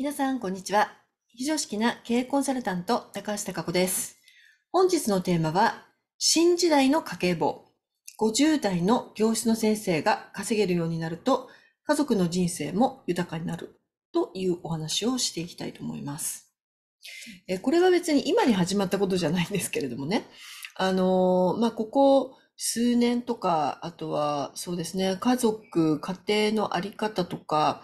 皆さん、こんにちは。非常識な経営コンサルタント、高橋孝子です。本日のテーマは、新時代の家計簿。50代の教室の先生が稼げるようになると、家族の人生も豊かになるというお話をしていきたいと思います。えこれは別に今に始まったことじゃないんですけれどもね。あのまあ、ここ数年とか、あとはそうですね、家族、家庭のあり方とか、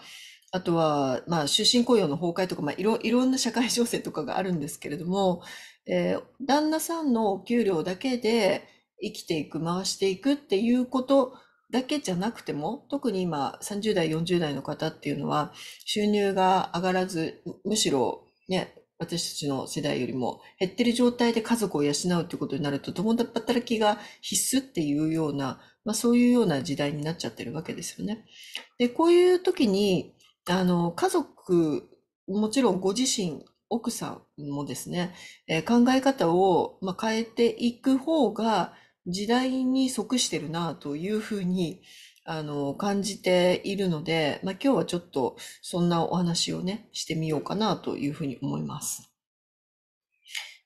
あとは、まあ、終身雇用の崩壊とか、まあ、いろ、いろんな社会情勢とかがあるんですけれども、えー、旦那さんのお給料だけで生きていく、回していくっていうことだけじゃなくても、特に今、30代、40代の方っていうのは、収入が上がらず、むしろ、ね、私たちの世代よりも減ってる状態で家族を養うということになると、共働きが必須っていうような、まあそういうような時代になっちゃってるわけですよね。で、こういう時に、あの、家族、もちろんご自身、奥さんもですね、えー、考え方を、まあ、変えていく方が時代に即してるなというふうにあの感じているので、まあ、今日はちょっとそんなお話をねしてみようかなというふうに思います。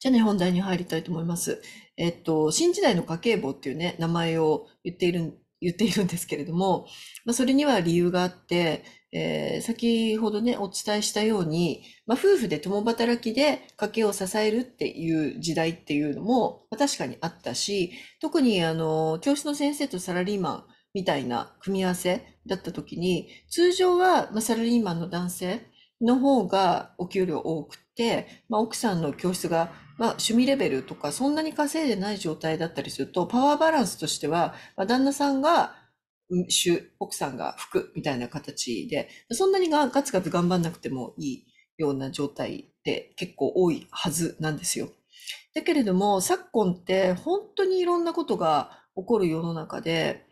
じゃあね、本題に入りたいと思います。えっと、新時代の家計簿っていうね、名前を言っている言っているんですけれども、まあ、それには理由があって、えー、先ほどね、お伝えしたように、まあ、夫婦で共働きで家計を支えるっていう時代っていうのも、まあ、確かにあったし、特にあの、教室の先生とサラリーマンみたいな組み合わせだった時に、通常は、まあ、サラリーマンの男性の方がお給料多くて、まあ、奥さんの教室が、まあ、趣味レベルとかそんなに稼いでない状態だったりすると、パワーバランスとしては、まあ、旦那さんが主、奥さんが服みたいな形で、そんなにガツガツ頑張んなくてもいいような状態って結構多いはずなんですよ。だけれども、昨今って本当にいろんなことが起こる世の中で、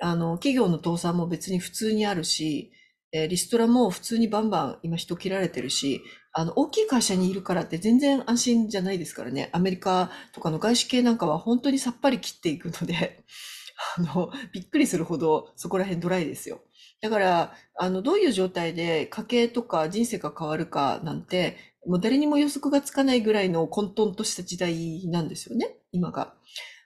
あの、企業の倒産も別に普通にあるし、えリストラも普通にバンバン今人切られてるし、あの、大きい会社にいるからって全然安心じゃないですからね。アメリカとかの外資系なんかは本当にさっぱり切っていくのであの、びっくりするほどそこら辺ドライですよ。だから、あの、どういう状態で家計とか人生が変わるかなんて、もう誰にも予測がつかないぐらいの混沌とした時代なんですよね、今が。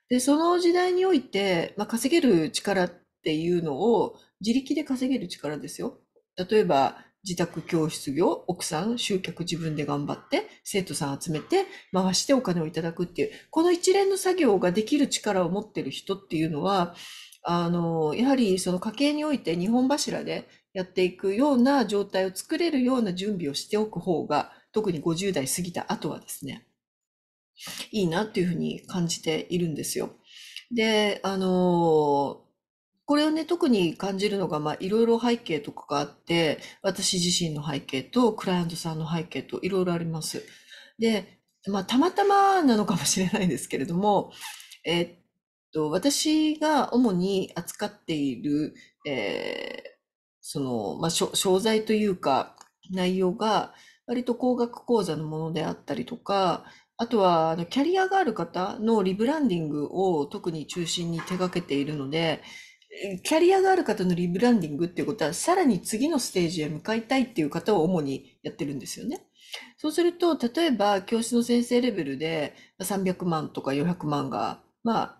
で、その時代において、まあ、稼げる力っていうのを、自力で稼げる力ですよ。例えば、自宅教室業、奥さん、集客自分で頑張って、生徒さん集めて、回してお金をいただくっていう、この一連の作業ができる力を持ってる人っていうのは、あの、やはりその家計において日本柱でやっていくような状態を作れるような準備をしておく方が、特に50代過ぎた後はですね、いいなっていうふうに感じているんですよ。で、あの、これをね、特に感じるのが、まあ、いろいろ背景とかがあって、私自身の背景と、クライアントさんの背景と、いろいろあります。で、まあ、たまたまなのかもしれないんですけれども、えー、っと、私が主に扱っている、えー、その、まあ、商材というか、内容が、割と高額講座のものであったりとか、あとは、あの、キャリアがある方のリブランディングを特に中心に手掛けているので、キャリアがある方のリブランディングっていうことは、さらに次のステージへ向かいたいっていう方を主にやってるんですよね。そうすると、例えば教師の先生レベルで300万とか400万が、まあ、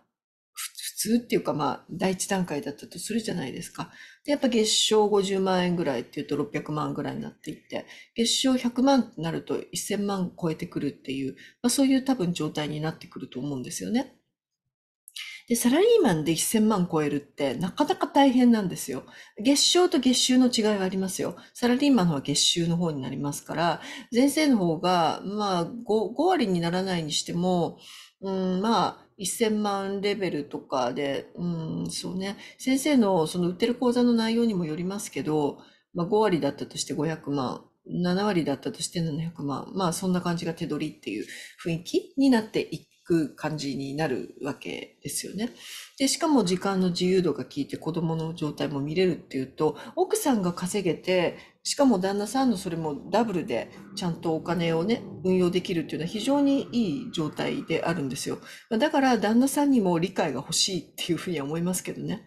普通っていうか、まあ、第一段階だったとするじゃないですか。で、やっぱ月賞50万円ぐらいっていうと600万ぐらいになっていって、月賞100万となると1000万超えてくるっていう、まあ、そういう多分状態になってくると思うんですよね。で、サラリーマンで1000万超えるってなかなか大変なんですよ。月賞と月収の違いはありますよ。サラリーマンの方は月収の方になりますから、先生の方が、まあ5、5割にならないにしても、うん、まあ、1000万レベルとかで、うん、そうね、先生のその売ってる講座の内容にもよりますけど、まあ、5割だったとして500万、7割だったとして700万、まあそんな感じが手取りっていう雰囲気になっていって、く感じになるわけですよね。で、しかも時間の自由度が効いて子供の状態も見れるっていうと、奥さんが稼げて、しかも旦那さんのそれもダブルでちゃんとお金をね、運用できるっていうのは非常にいい状態であるんですよ。だから旦那さんにも理解が欲しいっていうふうには思いますけどね。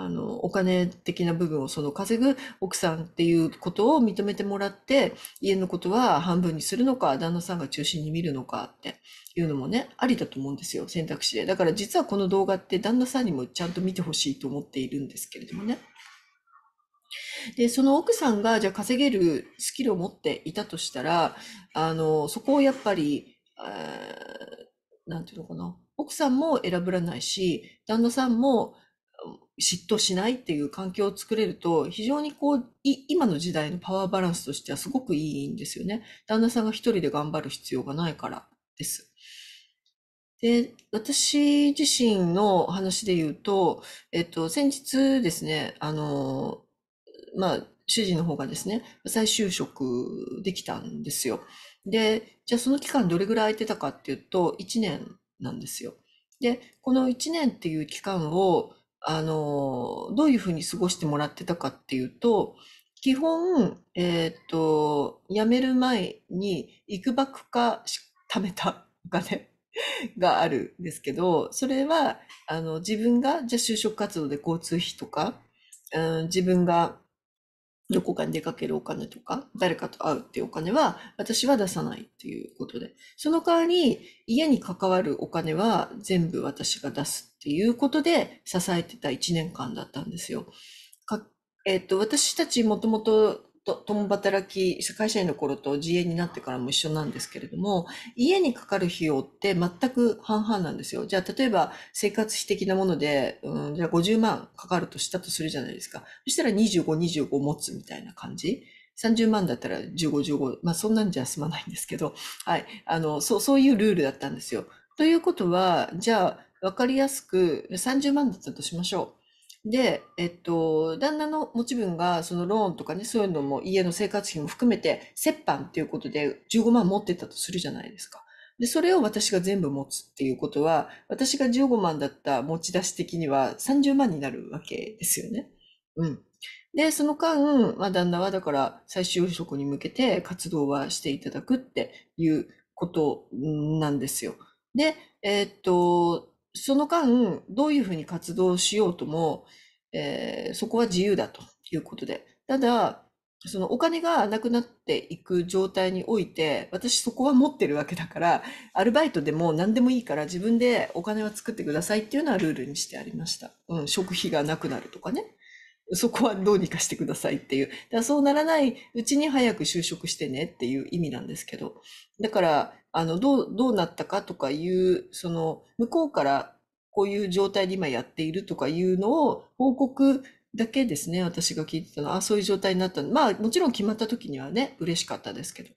あの、お金的な部分をその稼ぐ奥さんっていうことを認めてもらって、家のことは半分にするのか、旦那さんが中心に見るのかっていうのもね、ありだと思うんですよ、選択肢で。だから実はこの動画って旦那さんにもちゃんと見てほしいと思っているんですけれどもね。で、その奥さんが、じゃあ稼げるスキルを持っていたとしたら、あの、そこをやっぱり、えー、なんていうのかな。奥さんも選ぶらないし、旦那さんも、嫉妬しないっていう環境を作れると、非常にこう、今の時代のパワーバランスとしてはすごくいいんですよね。旦那さんが一人で頑張る必要がないからです。で、私自身の話で言うと、えっと、先日ですね、あの、まあ、主人の方がですね、再就職できたんですよ。で、じゃあその期間どれぐらい空いてたかっていうと、1年なんですよ。で、この1年っていう期間を、あの、どういうふうに過ごしてもらってたかっていうと、基本、えっ、ー、と、辞める前に、幾ばくか貯めたお金があるんですけど、それは、あの、自分が、じゃあ就職活動で交通費とか、うん、自分がどこかに出かけるお金とか、誰かと会うっていうお金は、私は出さないっていうことで、その代わり、家に関わるお金は全部私が出すっていうことで支えてた1年間だったんですよ。えっ、ー、と、私たちもともとと共働き、会社員の頃と自営になってからも一緒なんですけれども、家にかかる費用って全く半々なんですよ。じゃあ、例えば生活費的なもので、うん、じゃあ50万かかるとしたとするじゃないですか。そしたら25、25持つみたいな感じ。30万だったら15、15。まあ、そんなんじゃ済まないんですけど、はい。あの、そう、そういうルールだったんですよ。ということは、じゃあ、分かりやすく、30万だったとしましょう。で、えっと、旦那の持ち分が、そのローンとかね、そういうのも家の生活費も含めて、折半っていうことで15万持ってたとするじゃないですか。で、それを私が全部持つっていうことは、私が15万だった持ち出し的には30万になるわけですよね。うん。で、その間、まあ、旦那はだから最終職に向けて活動はしていただくっていうことなんですよ。で、えー、っと、その間、どういうふうに活動しようとも、えー、そこは自由だということで。ただ、そのお金がなくなっていく状態において、私そこは持ってるわけだから、アルバイトでも何でもいいから自分でお金は作ってくださいっていうのはルールにしてありました。うん、食費がなくなるとかね。そこはどうにかしてくださいっていう。だそうならないうちに早く就職してねっていう意味なんですけど。だから、あの、どう、どうなったかとかいう、その、向こうからこういう状態で今やっているとかいうのを報告だけですね、私が聞いてたのは、あ、そういう状態になったの。まあ、もちろん決まった時にはね、嬉しかったですけど。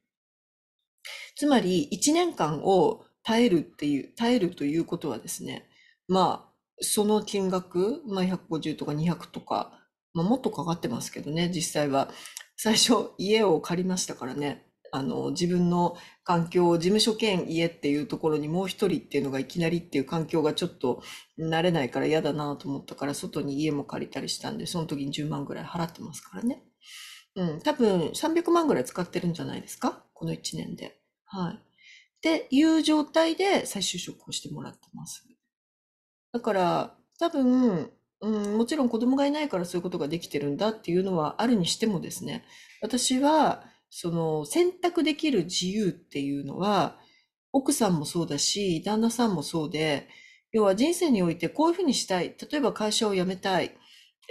つまり、1年間を耐えるっていう、耐えるということはですね、まあ、その金額、まあ、150とか200とか、まあ、もっとかかってますけどね、実際は。最初、家を借りましたからね。あの、自分の環境、事務所兼家っていうところにもう一人っていうのがいきなりっていう環境がちょっと慣れないから嫌だなと思ったから、外に家も借りたりしたんで、その時に10万ぐらい払ってますからね。うん、多分300万ぐらい使ってるんじゃないですかこの1年で。はい。っていう状態で再就職をしてもらってます。だから、多分、うん、もちろん子供がいないからそういうことができてるんだっていうのはあるにしてもですね、私は、その選択できる自由っていうのは、奥さんもそうだし、旦那さんもそうで、要は人生においてこういうふうにしたい。例えば会社を辞めたい。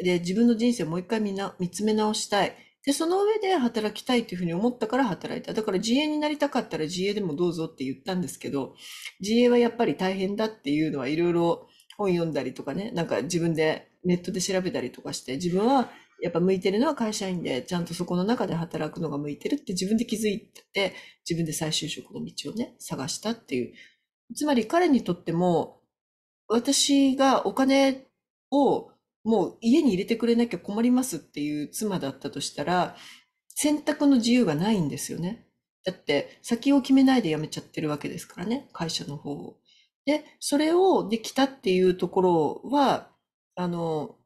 で、自分の人生をもう一回見な見つめ直したい。で、その上で働きたいというふうに思ったから働いた。だから自営になりたかったら自営でもどうぞって言ったんですけど、自営はやっぱり大変だっていうのはいろいろ本読んだりとかね、なんか自分でネットで調べたりとかして、自分はやっぱ向いてるのは会社員で、ちゃんとそこの中で働くのが向いてるって自分で気づいて、自分で再就職の道をね、探したっていう。つまり彼にとっても、私がお金をもう家に入れてくれなきゃ困りますっていう妻だったとしたら、選択の自由がないんですよね。だって先を決めないで辞めちゃってるわけですからね、会社の方を。で、それをできたっていうところは、あの、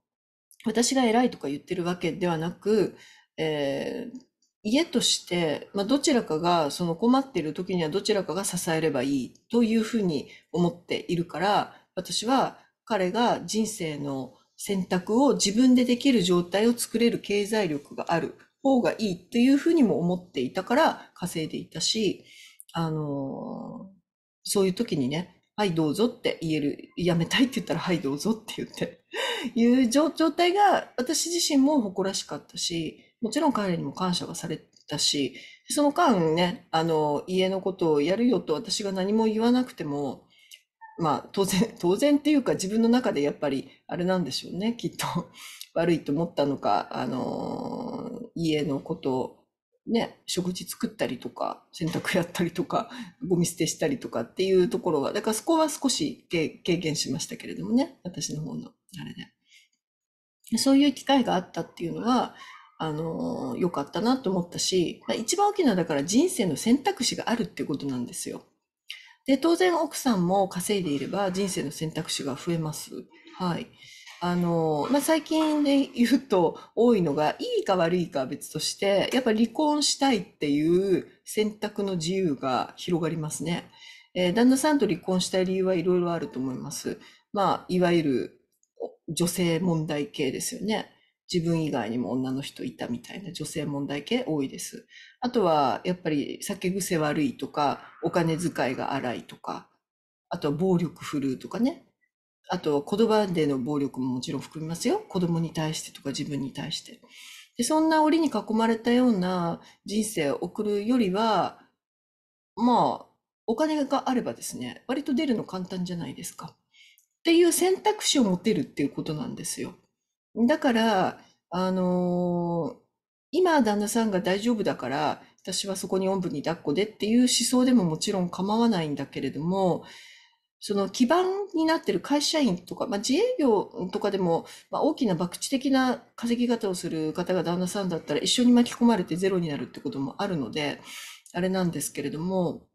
私が偉いとか言ってるわけではなく、えー、家として、まあ、どちらかがその困っている時にはどちらかが支えればいいというふうに思っているから私は彼が人生の選択を自分でできる状態を作れる経済力がある方がいいというふうにも思っていたから稼いでいたし、あのー、そういう時にね、はいどうぞって言える、やめたいって言ったらはいどうぞって言っていう状態が私自身も誇らしかったし、もちろん彼にも感謝はされたし、その間ね、あの、家のことをやるよと私が何も言わなくても、まあ当然、当然っていうか自分の中でやっぱりあれなんでしょうね、きっと。悪いと思ったのか、あの家のことね、食事作ったりとか、洗濯やったりとか、ゴミ捨てしたりとかっていうところは、だからそこは少し軽減しましたけれどもね、私の方のあれで。そういう機会があったっていうのは、あの、良かったなと思ったし、ま一番大きな、だから人生の選択肢があるっていうことなんですよ。で、当然奥さんも稼いでいれば人生の選択肢が増えます。はい。あの、まあ、最近で言うと多いのが、いいか悪いかは別として、やっぱ離婚したいっていう選択の自由が広がりますね。えー、旦那さんと離婚したい理由はいろいろあると思います。まあ、いわゆる女性問題系ですよね。自分以外にも女の人いたみたいな女性問題系多いです。あとは、やっぱり酒癖悪いとか、お金遣いが荒いとか、あとは暴力振るうとかね。あと、言葉での暴力ももちろん含みますよ。子供に対してとか自分に対して。で、そんな折に囲まれたような人生を送るよりは、まあ、お金があればですね、割と出るの簡単じゃないですか。っていう選択肢を持てるっていうことなんですよ。だから、あのー、今旦那さんが大丈夫だから、私はそこにおんぶに抱っこでっていう思想でももちろん構わないんだけれども、その基盤になってる会社員とか、まあ、自営業とかでも、まあ、大きな博打的な稼ぎ方をする方が旦那さんだったら一緒に巻き込まれてゼロになるってこともあるので、あれなんですけれども、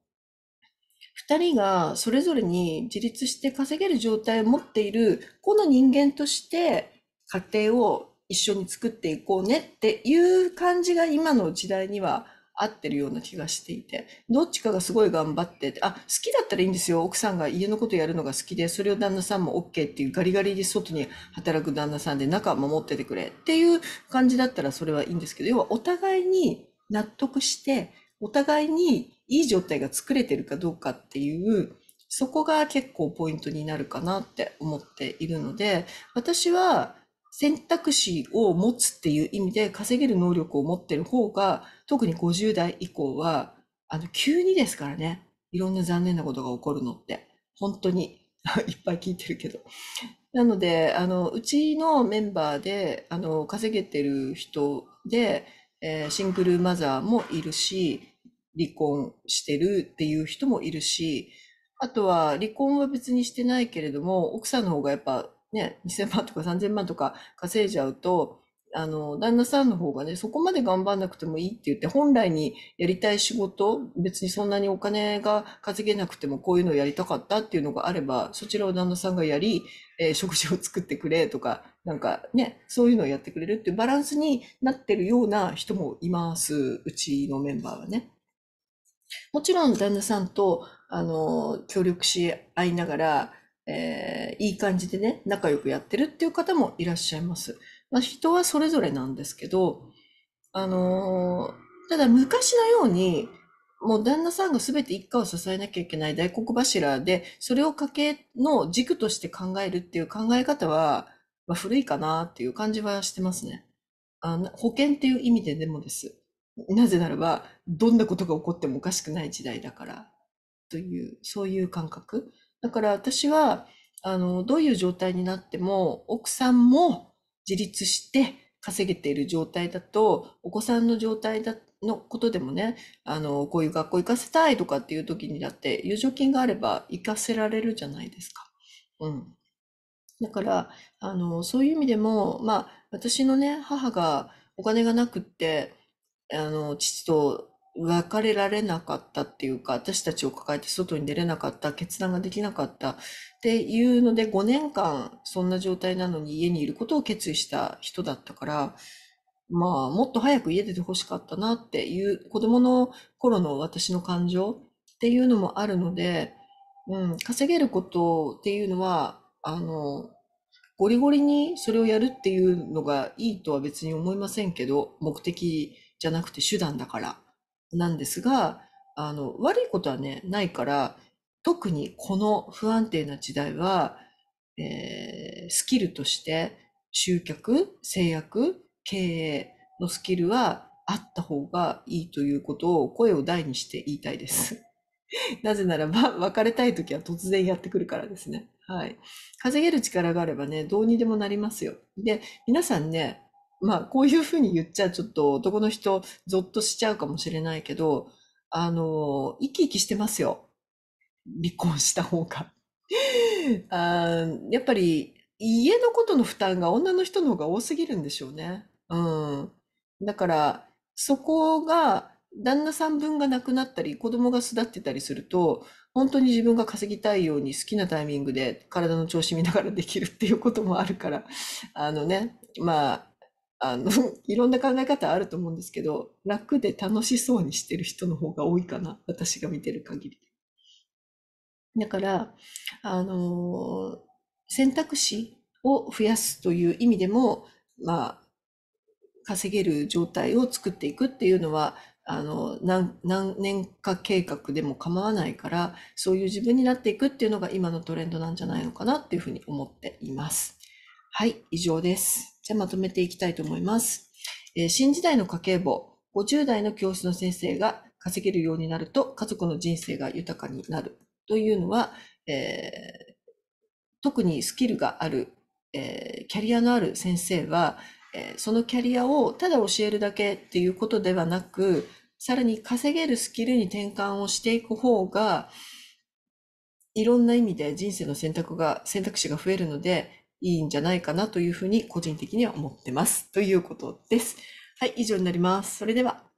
2人がそれぞれに自立して稼げる状態を持っているこの人間として家庭を一緒に作っていこうねっていう感じが今の時代には合ってるような気がしていてどっちかがすごい頑張ってあ好きだったらいいんですよ奥さんが家のことやるのが好きでそれを旦那さんも OK っていうガリガリで外に働く旦那さんで仲守っててくれっていう感じだったらそれはいいんですけど要はお互いに納得してお互いにいい状態が作れてるかどうかっていうそこが結構ポイントになるかなって思っているので私は選択肢を持つっていう意味で稼げる能力を持ってる方が特に50代以降はあの急にですからねいろんな残念なことが起こるのって本当に いっぱい聞いてるけどなので、あの、うちのメンバーで、あの、稼げてる人で、えー、シングルマザーもいるし、離婚してるっていう人もいるし、あとは離婚は別にしてないけれども、奥さんの方がやっぱね、2000万とか3000万とか稼いじゃうと、あの、旦那さんの方がね、そこまで頑張んなくてもいいって言って、本来にやりたい仕事、別にそんなにお金が稼げなくてもこういうのをやりたかったっていうのがあれば、そちらを旦那さんがやり、えー、食事を作ってくれとか、なんかね、そういうのをやってくれるっていうバランスになってるような人もいます。うちのメンバーはね。もちろん旦那さんと、あの、協力し合いながら、えー、いい感じでね、仲良くやってるっていう方もいらっしゃいます。まあ、人はそれぞれなんですけど、あのただ昔のように、もう旦那さんが全て一家を支えなきゃいけない大黒柱で、それを家計の軸として考えるっていう考え方は、まあ、古いかなっていう感じはしてますね。あの保険っていう意味ででもです。なぜならば、どんなことが起こってもおかしくない時代だから、という、そういう感覚。だから私は、あの、どういう状態になっても、奥さんも自立して稼げている状態だと、お子さんの状態だ、のことでもね、あの、こういう学校行かせたいとかっていう時にだって、友情金があれば行かせられるじゃないですか。うん。だから、あの、そういう意味でも、まあ、私のね、母がお金がなくって、あの、父と別れられなかったっていうか、私たちを抱えて外に出れなかった、決断ができなかったっていうので、5年間そんな状態なのに家にいることを決意した人だったから、まあ、もっと早く家出て欲しかったなっていう子供の頃の私の感情っていうのもあるので、うん、稼げることっていうのは、あの、ゴリゴリにそれをやるっていうのがいいとは別に思いませんけど、目的じゃなくて手段だからなんですが、あの、悪いことはね、ないから、特にこの不安定な時代は、えー、スキルとして集客、制約、経営のスキルはあった方がいいということを声を大にして言いたいです。なぜならば、別れたい時は突然やってくるからですね。はい。稼げる力があればね、どうにでもなりますよ。で、皆さんね、まあ、こういうふうに言っちゃちょっと男の人、ゾッとしちゃうかもしれないけど、あの、生き生きしてますよ。離婚した方が。あやっぱり、家のことの負担が女の人の方が多すぎるんでしょうね。うん。だから、そこが、旦那さん分がなくなったり、子供が育ってたりすると、本当に自分が稼ぎたいように好きなタイミングで体の調子見ながらできるっていうこともあるから、あのね、まあ、あの、いろんな考え方あると思うんですけど、楽で楽しそうにしてる人の方が多いかな。私が見てる限り。だから、あの、選択肢を増やすという意味でも、まあ、稼げる状態を作っていくっていうのは、あの何年か計画でも構わないからそういう自分になっていくっていうのが今のトレンドなんじゃないのかなっていうふうに思っています。はい以上です。じゃあまとめていきたいと思います。えー、新時代の家計簿、50代の教師の先生が稼げるようになると家族の人生が豊かになるというのは、えー、特にスキルがある、えー、キャリアのある先生は、えそのキャリアをただ教えるだけっていうことではなく、さらに稼げるスキルに転換をしていく方が、いろんな意味で人生の選択が、選択肢が増えるので、いいんじゃないかなというふうに個人的には思ってます。ということです。はい、以上になります。それでは。